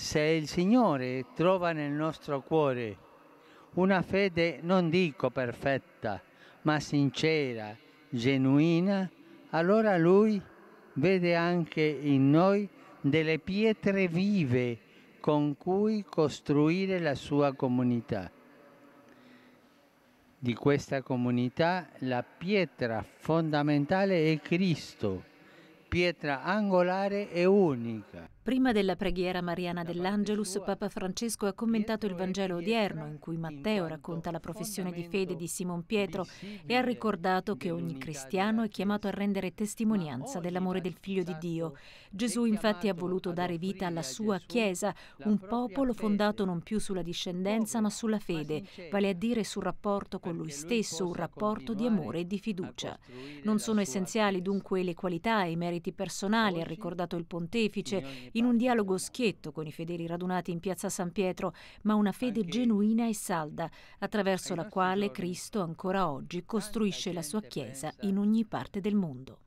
se il Signore trova nel nostro cuore una fede non dico perfetta, ma sincera, genuina, allora Lui vede anche in noi delle pietre vive con cui costruire la sua comunità. Di questa comunità la pietra fondamentale è Cristo, pietra angolare e unica. Prima della preghiera mariana dell'Angelus, Papa Francesco ha commentato il Vangelo odierno in cui Matteo racconta la professione di fede di Simon Pietro e ha ricordato che ogni cristiano è chiamato a rendere testimonianza dell'amore del Figlio di Dio. Gesù infatti ha voluto dare vita alla sua Chiesa, un popolo fondato non più sulla discendenza ma sulla fede, vale a dire sul rapporto con lui stesso, un rapporto di amore e di fiducia. Non sono essenziali dunque le qualità e i meriti personali, ha ricordato il pontefice, in un dialogo schietto con i fedeli radunati in piazza San Pietro, ma una fede genuina e salda, attraverso la quale Cristo ancora oggi costruisce la sua Chiesa in ogni parte del mondo.